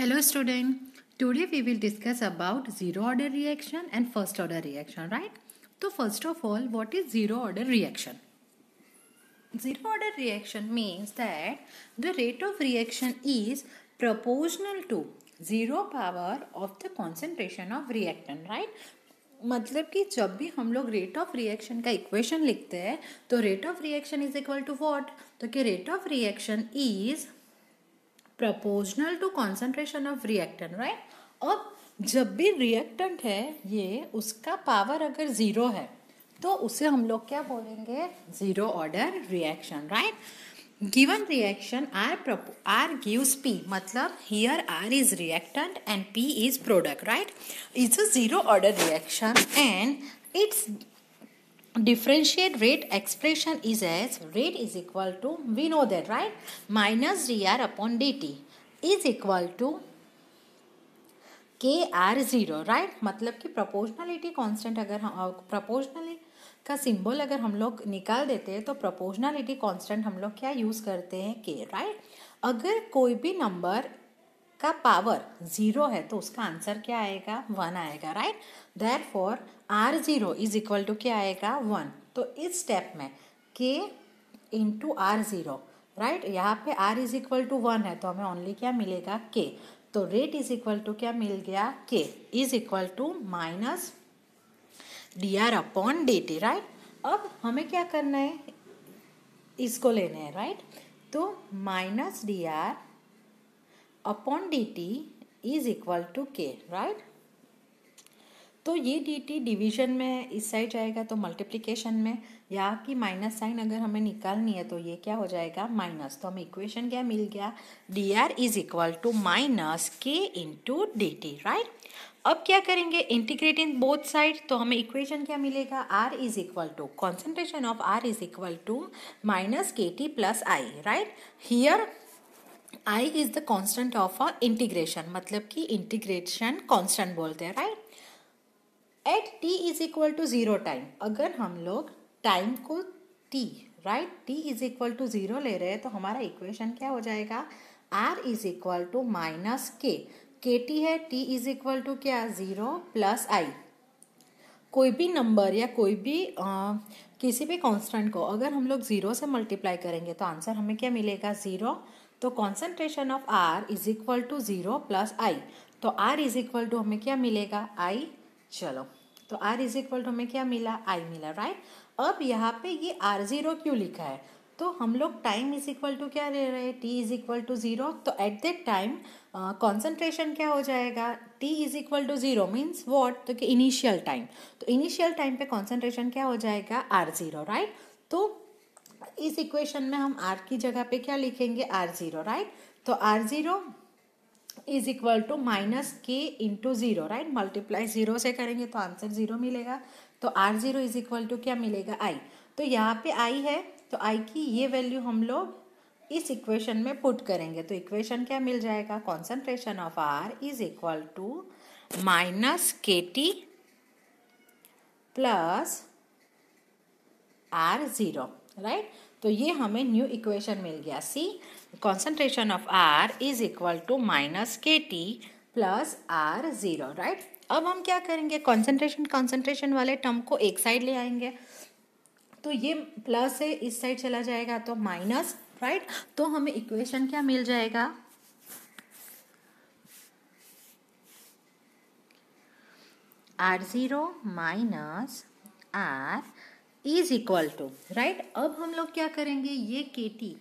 Hello student. Today we will discuss about zero order reaction and first order reaction, right? So first of all, what is zero order reaction? Zero order reaction means that the rate of reaction is proportional to zero power of the concentration of reactant, right? मतलब कि जब भी हम लोग rate of reaction का equation लिखते हैं तो rate of reaction is equal to what तो कि rate of reaction is proportional to concentration of reactant right अब जब भी रिएक्टेंट है ये उसका पावर अगर ज़ीरो है तो उसे हम लोग क्या बोलेंगे zero order reaction right given reaction R R gives P मतलब here R is reactant and P is product right it's a zero order reaction and it's differentiate rate expression is as rate is equal to we know that right minus dr upon dt is equal to K R zero right मतलब कि proportionality constant अगर हम proportionally का symbol अगर हम लोग निकाल देते हैं तो प्रोपोर्शनलिटी कांस्टेंट हम लोग क्या यूज़ करते हैं के राइट right? अगर कोई भी नंबर का पावर ज़ीरो है तो उसका आंसर क्या आएगा वन आएगा right there for R zero is equal to क्या आएगा वन तो इस स्टेप में के इंटू आर ज़ीरो राइट यहाँ पे R is equal to one है तो हमें ओनली क्या मिलेगा के तो रेट इज इक्वल टू क्या मिल गया के is equal to minus D R upon D T right अब हमें क्या करना है इसको लेना है राइट तो minus D R upon D T is equal to के राइट तो ये डी टी डिविजन में इस साइड जाएगा तो मल्टीप्लीकेशन में या कि माइनस साइन अगर हमें निकालनी है तो ये क्या हो जाएगा माइनस तो हमें इक्वेशन क्या मिल गया D R is equal to minus के इंटू डी टी राइट अब क्या करेंगे इंटीग्रेट इन बोथ साइड तो हमें इक्वेशन क्या मिलेगा R is equal to concentration of R is equal to minus के T plus I right here I is the constant of a integration मतलब कि इंटीग्रेशन constant बोलते हैं right? At t is equal to zero time. अगर हम लोग time को t, right? t is equal to zero ले रहे हैं तो हमारा इक्वेशन क्या हो जाएगा R is equal to minus K K T है t इज इक्वल टू क्या ज़ीरो प्लस आई कोई भी नंबर या कोई भी आ, किसी भी कांस्टेंट को अगर हम लोग ज़ीरो से मल्टीप्लाई करेंगे तो आंसर हमें क्या मिलेगा ज़ीरो तो concentration of R is equal to zero plus I तो आर इज इक्वल टू हमें क्या मिलेगा आई चलो तो आर इज इक्वल टू हमें क्या मिला आई मिला राइट अब यहाँ पे ये आर ज़ीरो क्यों लिखा है तो हम लोग टाइम इज इक्वल टू क्या ले रहे हैं T is equal to zero तो एट दैट टाइम कॉन्सेंट्रेशन क्या हो जाएगा T is equal to zero means what तो कि इनिशियल टाइम तो इनिशियल टाइम पे कॉन्सेंट्रेशन क्या हो जाएगा आर ज़ीरो राइट तो इस इक्वेशन में हम आर की जगह पे क्या लिखेंगे आर जीरो राइट तो R zero is equal to minus के into zero right multiply zero से करेंगे तो आंसर जीरो मिलेगा तो R zero is equal to क्या मिलेगा आई तो यहाँ पे आई है तो आई की ये वैल्यू हम लोग इस इक्वेशन में पुट करेंगे तो इक्वेशन क्या मिल जाएगा concentration of R is equal to minus के T plus R zero right तो ये हमें न्यू इक्वेशन मिल गया see concentration of R is equal to minus के T plus R zero right अब हम क्या करेंगे कॉन्सेंट्रेशन कॉन्सेंट्रेशन वाले टर्म को एक साइड ले आएंगे तो ये प्लस से इस साइड चला जाएगा तो माइनस राइट तो हमें इक्वेशन क्या मिल जाएगा R zero minus R is equal to right अब हम लोग क्या करेंगे ये के टी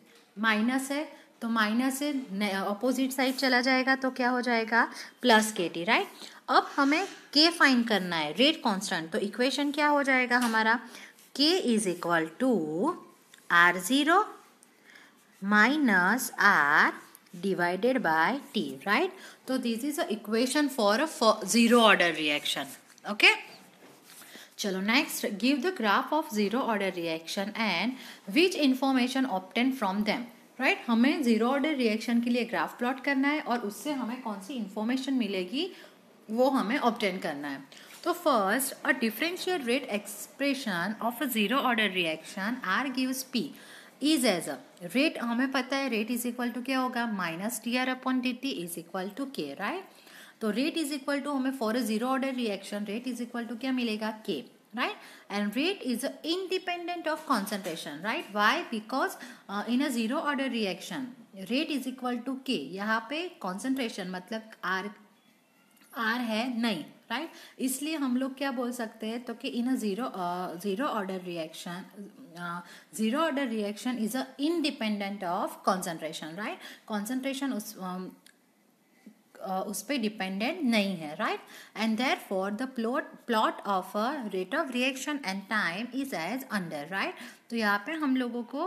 माइनस है तो माइनस से अपोजिट साइड चला जाएगा तो क्या हो जाएगा प्लस के टी राइट अब हमें के फाइन करना है रेट कांस्टेंट तो इक्वेशन क्या हो जाएगा हमारा K is equal to R zero minus R divided by T right तो this is a equation for a zero order reaction okay चलो next give the graph of zero order reaction and which information obtain from them right हमें zero order reaction के लिए graph plot करना है और उससे हमें कौन सी इन्फॉर्मेशन मिलेगी वो हमें ऑप्टेन करना है तो first a differential rate expression of a zero order reaction R gives P is as a rate हमें पता है रेट इज इक्वल टू क्या होगा minus T R upon D T is equal to के right तो rate is equal to हमें for a zero order reaction rate is equal to क्या मिलेगा K right and rate is independent of concentration right why because in a zero order reaction rate is equal to K यहाँ पे concentration मतलब are are है नहीं right right? इसलिए हम लोग क्या बोल सकते हैं तो कि in a zero zero order reaction zero order reaction is a independent of concentration right concentration उस um, Uh, उस पर डिपेंडेंट नहीं है right and there for the plot plot of a rate of reaction and time is as under right तो यहाँ पे हम लोगों को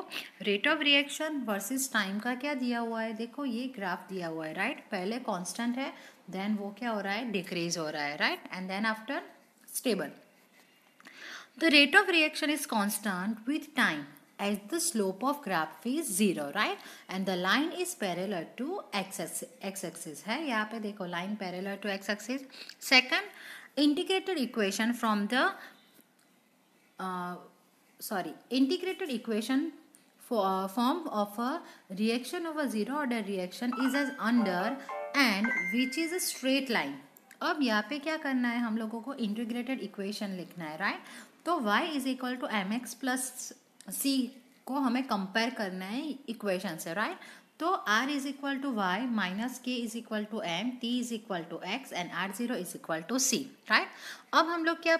rate of reaction versus time का क्या दिया हुआ है देखो ये ग्राफ दिया हुआ है राइट right? पहले कांस्टेंट है देन वो क्या हो रहा है डिक्रीज हो रहा है right and then after stable the rate of reaction is constant with time as the slope of graph is right? Right and the line is to to x x axis है यहाँ पे देखो line parallel to x axis second integrated equation from the sorry integrated equation form of a reaction of a zero order reaction is as under and which is a straight line अब यहाँ पे क्या करना है हम लोगों को integrated equation लिखना है राइट right? तो y is equal to m x plus c को हमें कंपेयर करना है इक्वेशन से राइट तो R is equal to y minus k is equal to m t is equal to x and R zero is equal to c right अब हम लोग क्या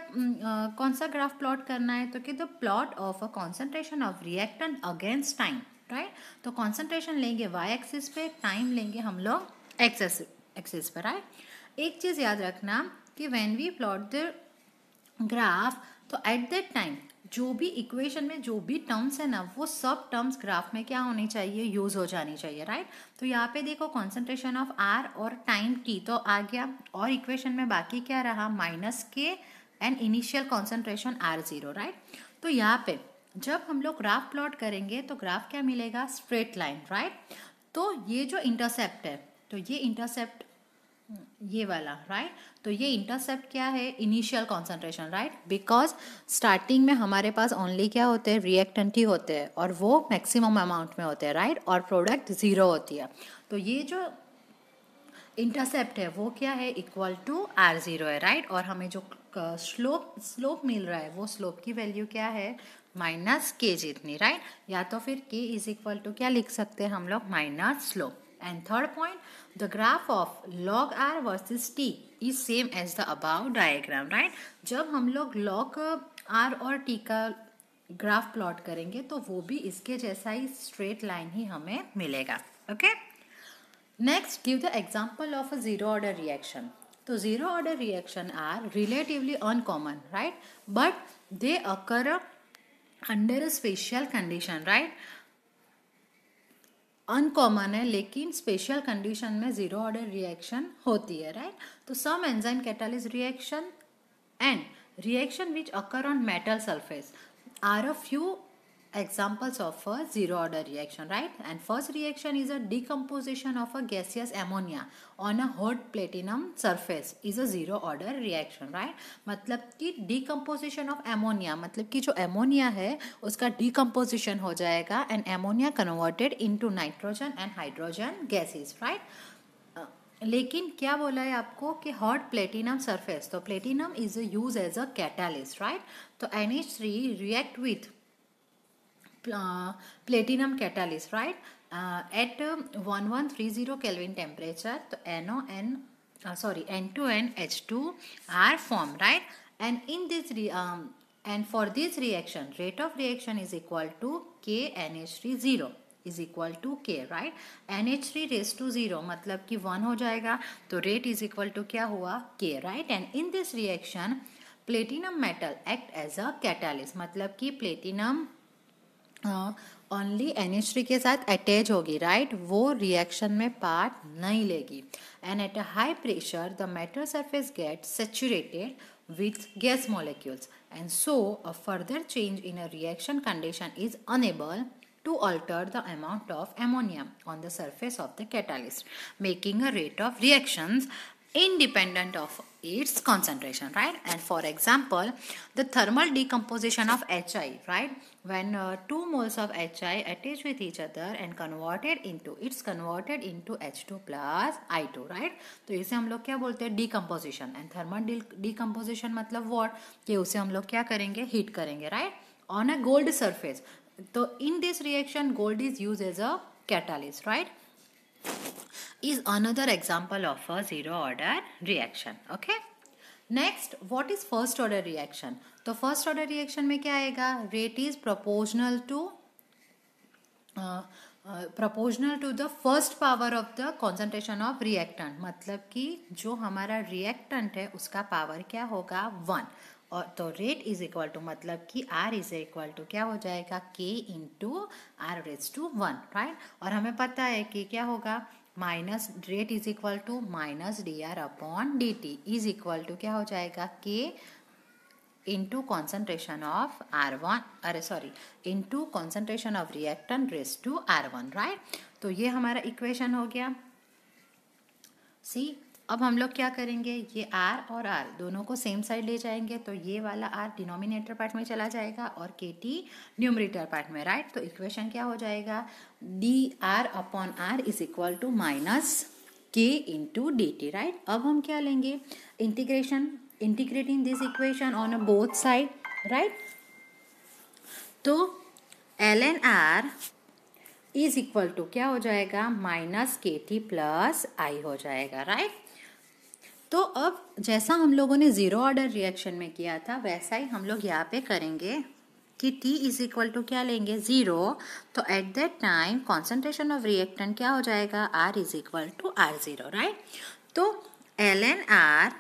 कौन सा ग्राफ प्लॉट करना है तो कि the plot of a concentration of reactant against time right तो कॉन्सेंट्रेशन लेंगे वाई एक्सिस पे टाइम लेंगे हम लोग एक्सेस एक्सिस पे राइट एक चीज़ याद रखना कि when we plot the graph तो एट दैट टाइम जो भी इक्वेशन में जो भी टर्म्स है ना वो सब टर्म्स ग्राफ में क्या होनी चाहिए यूज़ हो जानी चाहिए राइट तो यहाँ पे देखो कॉन्सेंट्रेशन ऑफ आर और टाइम टी तो आ गया और इक्वेशन में बाकी क्या रहा minus k and initial concentration R zero right तो यहाँ पे जब हम लोग ग्राफ प्लॉट करेंगे तो ग्राफ क्या मिलेगा स्ट्रेट लाइन राइट तो ये जो इंटरसेप्ट है तो ये इंटरसेप्ट ये वाला राइट right? तो ये इंटरसेप्ट क्या है initial concentration right because starting में हमारे पास ओनली क्या होते हैं रिएक्टेंट ही होते हैं और वो मैक्सिमम अमाउंट में होते हैं राइट right? और प्रोडक्ट ज़ीरो होती है तो ये जो इंटरसेप्ट है वो क्या है इक्वल टू आर ज़ीरो है राइट right? और हमें जो स्लोप स्लोप मिल रहा है वो स्लोप की वैल्यू क्या है माइनस के जितनी राइट right? या तो फिर के इज इक्वल टू क्या लिख सकते हैं हम लोग minus slope And third point, the graph of log r versus t is same as the above diagram, right? jab hum log log r aur t ka graph plot karenge to wo bhi iske jaisa hi straight line hi hame milega okay next give the example of a zero order reaction तो zero order reaction are relatively uncommon right but they occur under a special condition right uncommon है लेकिन special condition में zero order reaction होती है right तो some enzyme catalysed reaction and reaction which occur on metal surface are a few examples of a zero order reaction right and first reaction is a decomposition of a gaseous ammonia on a hot platinum surface is a zero order reaction right matlab ki decomposition of ammonia matlab ki jo ammonia hai uska decomposition ho jayega and ammonia converted into nitrogen and hydrogen gases right लेकिन क्या बोला है आपको कि hot platinum surface तो platinum is use as a catalyst right तो N H three react with platinum catalyst right at one one three zero kelvin temperature तो N O N sorry N two N H two are form right and in this and for this reaction rate of reaction is equal to k N H three zero is equal to के right N H three raise to zero मतलब कि one हो जाएगा तो rate is equal to क्या हुआ k right and in this reaction platinum metal act as a catalyst मतलब कि platinum only N H three के साथ अटैच होगी राइट वो रिएक्शन में पार्ट नहीं लेगी and at a high pressure the metal surface get saturated with gas molecules and so a further change in a reaction condition is unable to alter the amount of ammonium on the surface of the catalyst making a rate of reactions independent of its concentration right and for example the thermal decomposition of hi right when uh, two moles of hi attach with each other and converted into it's converted into h2 plus i2 right तो ise hum log kya bolte hain decomposition and thermal decomposition matlab what ke use hum log kya karenge heat karenge right on a gold surface so in this reaction gold is used as a catalyst right is another example of a zero order reaction okay next what is first order reaction तो first order reaction में क्या आएगा rate is proportional to proportional to the first power of the concentration of reactant मतलब कि जो हमारा reactant है उसका पावर क्या होगा वन और तो रेट इज इक्वल टू मतलब कि आर इज इक्वल टू क्या हो जाएगा k into R raise to one right और हमें पता है कि क्या होगा minus rate is equal to minus D R upon D T is equal to क्या हो जाएगा k into concentration of R one अरे sorry into concentration of reactant raise to R one right तो ये हमारा इक्वेशन हो गया सी अब हम लोग क्या करेंगे ये आर और आर दोनों को सेम साइड ले जाएंगे तो ये वाला आर डिनोमिनेटर पार्ट में चला जाएगा और के टी न्यूमरेटर पार्ट में राइट तो इक्वेशन क्या हो जाएगा d R upon R is equal to minus k to d T right अब हम क्या लेंगे integration integrating this equation on both side right तो L N R is equal to क्या हो जाएगा माइनस के टी प्लस आई हो जाएगा राइट तो अब जैसा हम लोगों ने ज़ीरो ऑर्डर रिएक्शन में किया था वैसा ही हम लोग यहाँ पे करेंगे कि T इज इक्वल टू क्या लेंगे ज़ीरो तो at that time concentration of reactant क्या हो जाएगा R is equal to R zero right तो L N R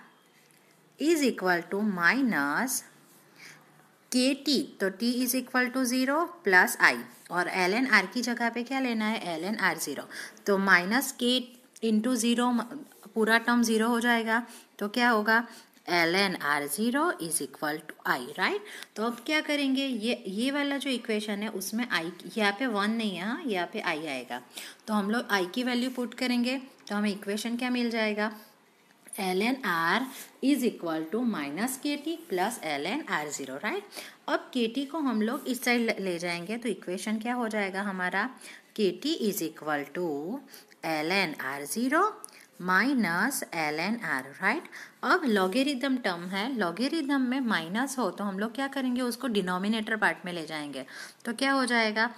is equal to minus के टी तो t is equal to zero plus I और एल एन आर की जगह पे क्या लेना है एल एन आर ज़ीरो तो माइनस के इंटू ज़ीरो पूरा टर्म जीरो हो जाएगा तो क्या होगा l N R zero is equal to I right तो अब क्या करेंगे ये ये वाला जो इक्वेशन है उसमें आई यहाँ पे वन नहीं है हाँ यहाँ पे आई आएगा तो हम लोग आई की वैल्यू पुट करेंगे तो हमें इक्वेशन क्या मिल जाएगा L N R is equal to minus के T plus L N R zero right अब के टी को हम लोग इस साइड ले जाएंगे तो इक्वेशन क्या हो जाएगा हमारा k t is equal to l N R zero minus L N R right अब लॉगेरिदम टर्म है लॉगेरिदम में माइनस हो तो हम लोग क्या करेंगे उसको डिनोमिनेटर पार्ट में ले जाएंगे तो क्या हो जाएगा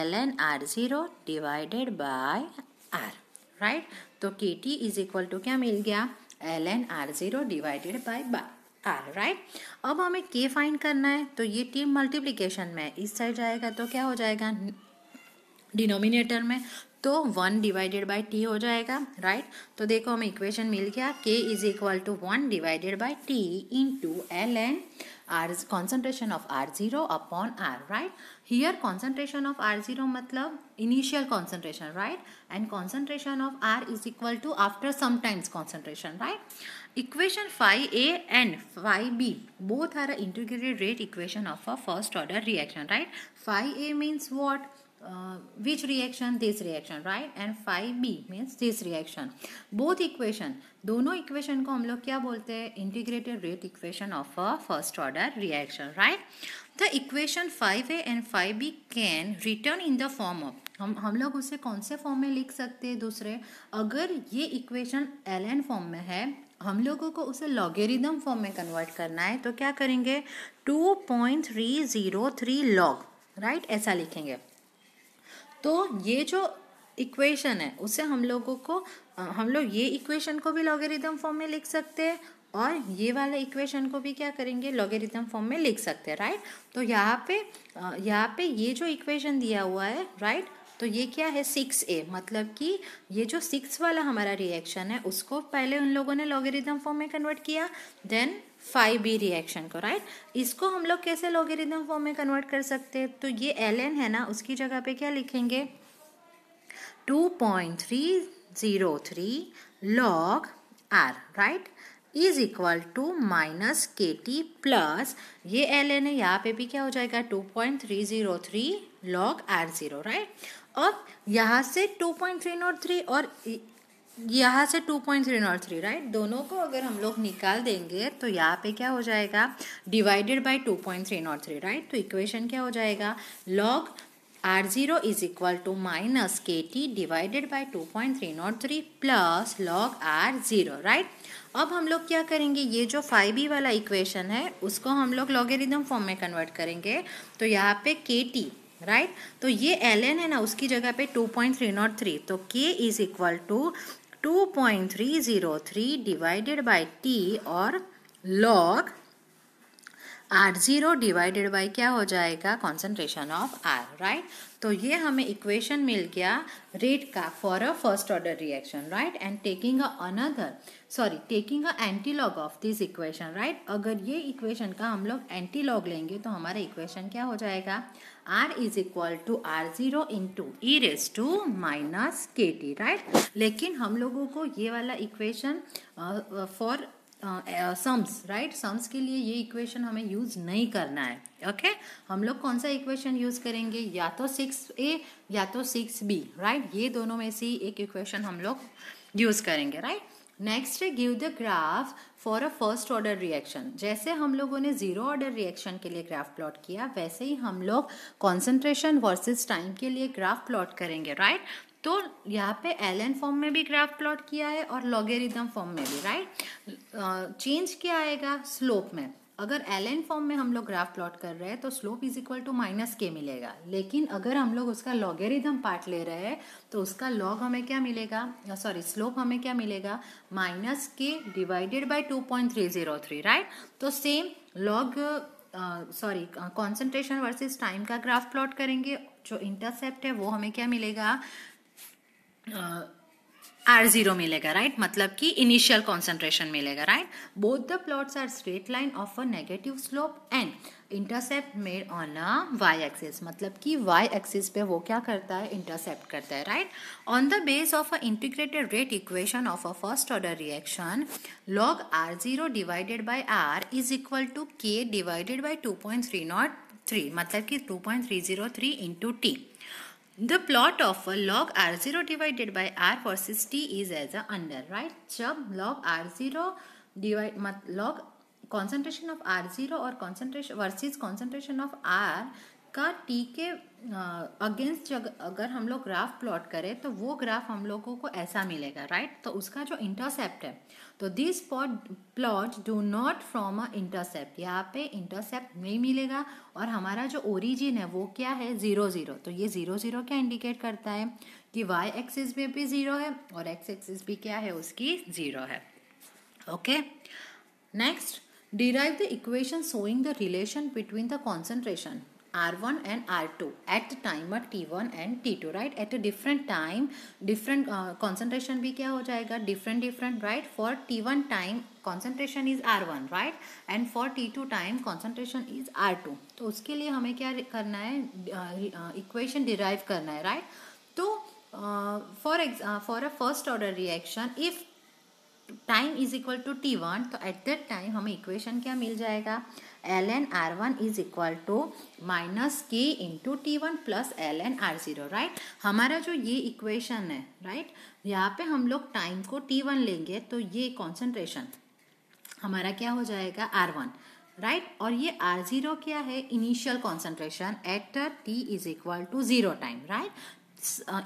L N R zero divided by R right तो k t is equal to क्या मिल गया l N R zero divided by R right अब हमें के फाइंड करना है तो ये टी मल्टीप्लीकेशन में इस साइड जाएगा तो क्या हो जाएगा डिनोमिनेटर में तो वन डिवाइडेड बाई टी हो जाएगा राइट right? तो देखो हमें इक्वेशन मिल गया के is equal to one divided by t into l N R concentration of R zero upon R right here concentration of R zero मतलब initial concentration right and concentration of R is equal to after sometimes concentration right equation five a and five b both are a integrated rate equation of a first order reaction right five a means what uh, which reaction this reaction right and 5b means this reaction both equation दोनों equation को हम लोग क्या बोलते हैं integrated rate equation of a first order reaction right the equation five a and five b can return in the form of हम हम लोग उसे कौन से फॉर्म में लिख सकते हैं दूसरे अगर ये इक्वेशन एल एन फॉर्म में है हम लोगों को उसे लॉगेरिदम फॉर्म में कन्वर्ट करना है तो क्या करेंगे two point three zero three log right ऐसा लिखेंगे तो ये जो इक्वेशन है उसे हम लोगों को हम लोग ये इक्वेशन को भी लॉगेरिदम फॉर्म में लिख सकते हैं और ये वाला इक्वेशन को भी क्या करेंगे लॉगेरिदम फॉर्म में लिख सकते हैं राइट तो यहाँ पे यहाँ पे ये जो इक्वेशन दिया हुआ है राइट तो ये क्या है सिक्स ए मतलब कि ये जो सिक्स वाला हमारा रिएक्शन है उसको पहले उन लोगों ने लॉगेरिदम फॉर्म में कन्वर्ट किया देन फाइव बी रिएक्शन को राइट इसको हम लोग कैसे लोगेरिदम फॉर्म में कन्वर्ट कर सकते हैं तो ये एल एन है ना उसकी जगह पे क्या लिखेंगे two point three zero three log R right is equal to minus के टी प्लस ये एल एन है यहाँ पे भी क्या हो जाएगा two point three zero three log R zero right अब यहाँ से two point three not three और यहाँ से two point three not three right दोनों को अगर हम लोग निकाल देंगे तो यहाँ पे क्या हो जाएगा divided by two point three not three right तो इक्वेशन क्या हो जाएगा log R zero is equal to minus के t divided by two point three not three plus log R zero right अब हम लोग क्या करेंगे ये जो फाइव ई वाला इक्वेशन है उसको हम लोग लॉगेरिदम फॉर्म में कन्वर्ट करेंगे तो यहाँ पे के टी राइट तो ये एल एन है ना उसकी जगह पे two point three not three तो k is equal to 2.303 divided by t और log R zero divided by क्या हो जाएगा कॉन्सेंट्रेशन ऑफ आर राइट तो ये हमें इक्वेशन मिल गया रेट का for a first order reaction right and taking another sorry taking a anti of this equation right अगर ये इक्वेशन का हम लोग एंटीलॉग लेंगे तो हमारा इक्वेशन क्या हो जाएगा r is equal to R zero into e raise to minus के टी राइट लेकिन हम लोगों को ये वाला equation for sums right sums के लिए ये इक्वेशन हमें यूज़ नहीं करना है ओके okay? हम लोग कौन सा इक्वेशन यूज़ करेंगे या तो सिक्स ए या तो सिक्स बी राइट ये दोनों में से एक इक्वेशन हम लोग यूज़ करेंगे right next give the graph for a first order reaction जैसे हम लोगों ने ज़ीरो ऑर्डर रिएक्शन के लिए ग्राफ प्लॉट किया वैसे ही हम लोग कॉन्सेंट्रेशन वर्सेज टाइम के लिए ग्राफ प्लॉट करेंगे राइट तो यहाँ पे एल एन फॉर्म में भी ग्राफ प्लॉट किया है और लॉगेरिदम फॉर्म में भी राइट चेंज क्या आएगा स्लोप में अगर एल एन फॉर्म में हम लोग ग्राफ प्लॉट कर रहे हैं तो slope is equal to minus k मिलेगा लेकिन अगर हम लोग उसका लॉगेरिदम पार्ट ले रहे हैं तो उसका लॉग हमें क्या मिलेगा सॉरी स्लोप हमें क्या मिलेगा minus k divided by two point three zero three right तो same log sorry concentration versus time का ग्राफ प्लॉट करेंगे जो इंटरसेप्ट है वो हमें क्या मिलेगा uh, आर जीरो मिलेगा राइट right? मतलब कि इनिशियल कॉन्सेंट्रेशन मिलेगा right both the plots are straight line of a negative slope and intercept made on a y axis मतलब कि वाई एक्सिस पे वो क्या करता है इंटरसेप्ट करता है right on the base of a integrated rate equation of a first order reaction log R zero divided by R is equal to K divided by two point three not three मतलब कि two point three zero three into T The plot of a log r0 divided by r versus t is as under, right? So log r0 divide log concentration of r0 or concentration versus concentration of r का T के against अगर हम लोग graph plot करें तो वो graph हम लोगों को ऐसा मिलेगा राइट तो उसका जो इंटरसेप्ट है तो this pot plot do not from a intercept यहाँ पे इंटरसेप्ट नहीं मिलेगा और हमारा जो ओरिजिन है वो क्या है ज़ीरो ज़ीरो तो ये ज़ीरो ज़ीरो क्या इंडिकेट करता है कि वाई एक्सिस में भी ज़ीरो है और एक्स एक्सिस भी क्या है उसकी ज़ीरो है okay next derive the equation showing the relation between the concentration R1 and R2 at the time at T1 and T2 right at a different time different uh, concentration भी क्या हो जाएगा different different right for T1 time concentration is R1 right and for T2 time concentration is R2 तो उसके लिए हमें क्या करना है equation derive करना है right तो for for a first order reaction if time is equal to T one तो एट दैट टाइम हमें इक्वेशन क्या मिल जाएगा L N R one is equal to minus के into T one plus L N R zero right हमारा जो ये equation है राइट right? यहाँ पे हम लोग टाइम को टी वन लेंगे तो ये कॉन्सेंट्रेशन हमारा क्या हो जाएगा आर वन राइट और ये आर जीरो क्या है initial concentration at T is equal to zero time right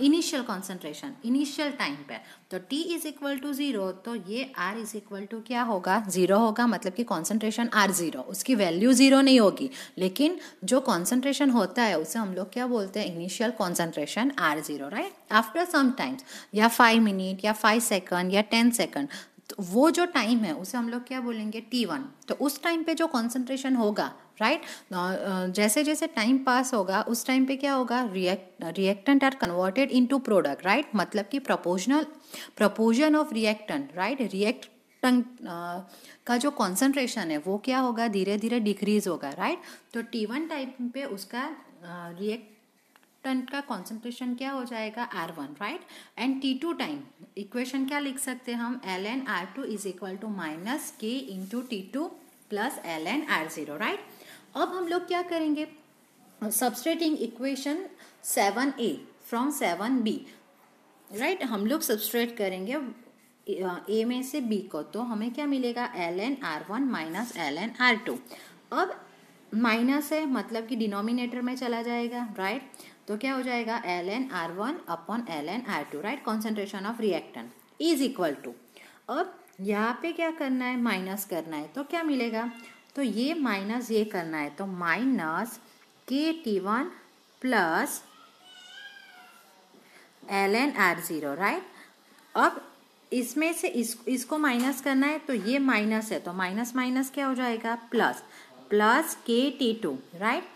initial concentration initial time पे तो t is equal to zero तो ये r इज इक्वल टू क्या होगा ज़ीरो होगा मतलब कि कॉन्सेंट्रेशन r ज़ीरो उसकी वैल्यू ज़ीरो नहीं होगी लेकिन जो कॉन्सेंट्रेशन होता है उसे हम लोग क्या बोलते हैं initial concentration r zero right after some times या फाइव मिनट या फाइव सेकंड या टेन सेकंड तो वो जो टाइम है उसे हम लोग क्या बोलेंगे टी वन तो उस टाइम पे जो कॉन्सेंट्रेशन होगा राइट right? Uh, जैसे जैसे टाइम पास होगा उस टाइम पे क्या होगा react reactant are converted into product right मतलब कि proportional proportion of reactant right reactant का जो कॉन्सेंट्रेशन है वो क्या होगा धीरे धीरे डिक्रीज होगा राइट तो टी वन टाइप पे उसका रिएक्टेंट uh, का कॉन्सेंट्रेशन क्या हो जाएगा R one right and T two time equation क्या लिख सकते हैं हम L N R two is equal to minus के into T two plus L N R zero right अब हम लोग क्या करेंगे subtracting equation seven A from seven B right हम लोग सब्सट्रेट करेंगे ए में से बी को तो हमें क्या मिलेगा L N R one minus L N R two अब माइनस है मतलब कि डिनोमिनेटर में चला जाएगा राइट तो क्या हो जाएगा L N R one upon L N R two right concentration of reactant is equal to अब यहाँ पे क्या करना है माइनस करना है तो क्या मिलेगा तो ये माइनस ये करना है तो माइनस के T one plus L N R zero right अब इसमें से इस इसको माइनस करना है तो ये माइनस है तो माइनस माइनस क्या हो जाएगा plus plus K T two right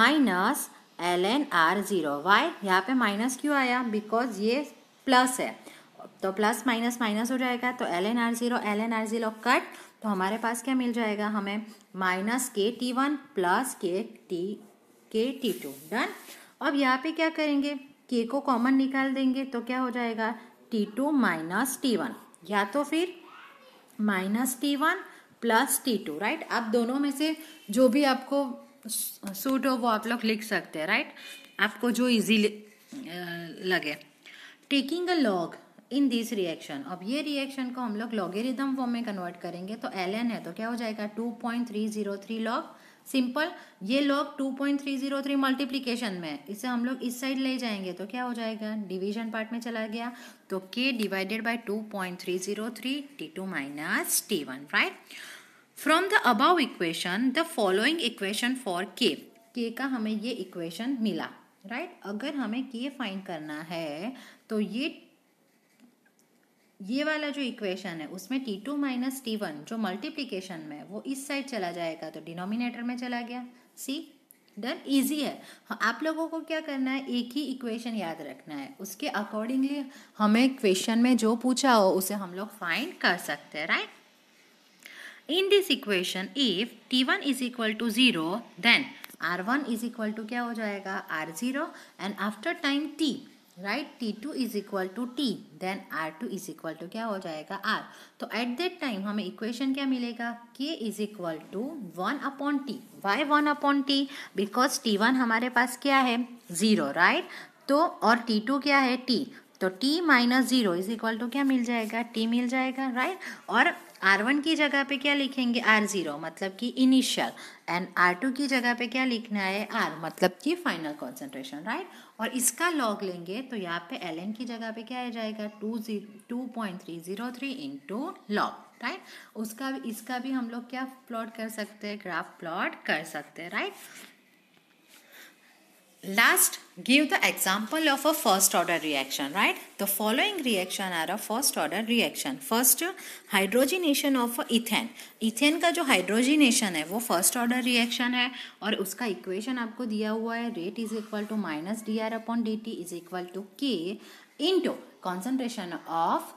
minus L N R zero why यहाँ पे माइनस क्यों आया बिकॉज ये प्लस है तो प्लस माइनस माइनस हो जाएगा तो L N R zero L N R zero cut तो हमारे पास क्या मिल जाएगा हमें माइनस के T one plus K T K T two done अब यहाँ पे क्या करेंगे के को कॉमन निकाल देंगे तो क्या हो जाएगा T two minus T one या तो फिर minus T one plus T two right आप दोनों में से जो भी आपको सूट हो वो आप लोग लिख सकते हैं राइट आपको जो इजी लगे taking a log in this reaction अब ये रिएक्शन को हम लोग लॉगेरिदम फॉर्म में कन्वर्ट करेंगे तो एल है तो क्या हो जाएगा two point three zero three log simple ये लॉग 2.303 मल्टीप्लीकेशन में इसे हम लोग इस साइड ले जाएंगे तो क्या हो जाएगा डिवीजन पार्ट में चला गया तो k divided by 2.303 two minus T one right from the above equation the following equation for k k का हमें ये इक्वेशन मिला राइट right? अगर हमें k फाइंड करना है तो ये ये वाला जो इक्वेशन है उसमें T two minus T one जो मल्टीप्लीकेशन में है वो इस साइड चला जाएगा तो डिनोमिनेटर में चला गया सी डन इजी है हाँ, आप लोगों को क्या करना है एक ही इक्वेशन याद रखना है उसके अकॉर्डिंगली हमें क्वेश्चन में जो पूछा हो उसे हम लोग फाइंड कर सकते हैं right in this equation if T one is equal to zero then R one is equal to क्या हो जाएगा R zero and after time T right T two is equal to T then R two is equal to क्या हो जाएगा R तो at that time हमें equation क्या मिलेगा K is equal to one upon T why one upon T because T one हमारे पास क्या है जीरो राइट right? तो और टी टू क्या है टी तो T minus zero is equal to क्या मिल जाएगा टी मिल जाएगा राइट right? और आर वन की जगह पे क्या लिखेंगे आर ज़ीरो मतलब कि इनिशियल एंड आर टू की जगह पे क्या लिखना है आर मतलब कि फाइनल कॉन्सेंट्रेशन राइट और इसका लॉग लेंगे तो यहाँ पे एल एन की जगह पे क्या आ जाएगा टू जी two point three zero three into log right उसका इसका भी हम लोग क्या प्लॉट कर सकते हैं ग्राफ प्लॉट कर सकते हैं right Last, give the example of a first order reaction, right? The following reaction are a first order reaction. First, hydrogenation of ethane ethane का जो हाइड्रोजिनेशन है वो फर्स्ट ऑर्डर रिएक्शन है और उसका इक्वेशन आपको दिया हुआ है rate is equal to minus D R upon D T is equal to K two concentration of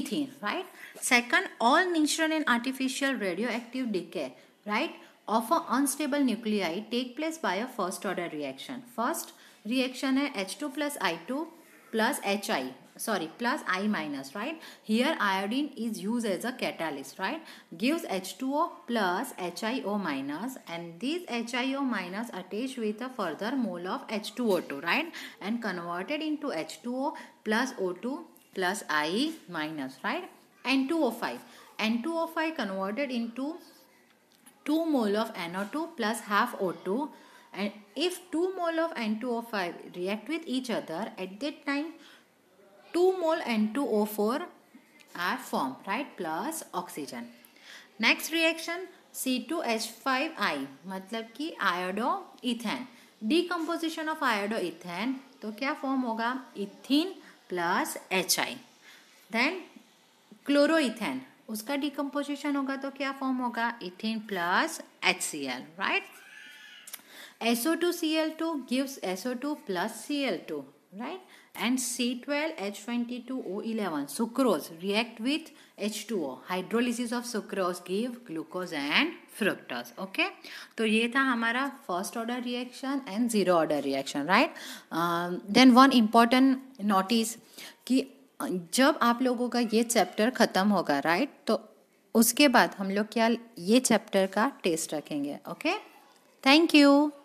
ethane right second all natural and artificial radioactive decay right of an unstable nuclei take place by a first order reaction. First reaction is H H2 plus I2 plus HI sorry plus I minus right. Here iodine is used as a catalyst right. Gives H2O plus HIO minus and this HIO minus attached with a further mole of H2O2 right and converted into H2O plus O2 plus I minus right and 2O5 and 2O5 converted into 2 mole of NO2 plus half O2 and if 2 mole of N2O5 react with each other at that time 2 mole N2O4 are formed right plus oxygen. Next reaction C2H5I मतलब कि iodo ethane decomposition of iodo ethane तो क्या form होगा ethene plus H I then chloro ethane उसका decomposition होगा तो क्या form होगा ethane plus H C L right SO two C L two gives SO two plus C L two right and C twelve H twenty two O eleven sucrose react with H two O hydrolysis of sucrose give glucose and fructose okay तो ये था हमारा first order reaction and zero order reaction right then one important notice कि जब आप लोगों का ये चैप्टर ख़त्म होगा राइट तो उसके बाद हम लोग क्या ये चैप्टर का टेस्ट रखेंगे ओके थैंक यू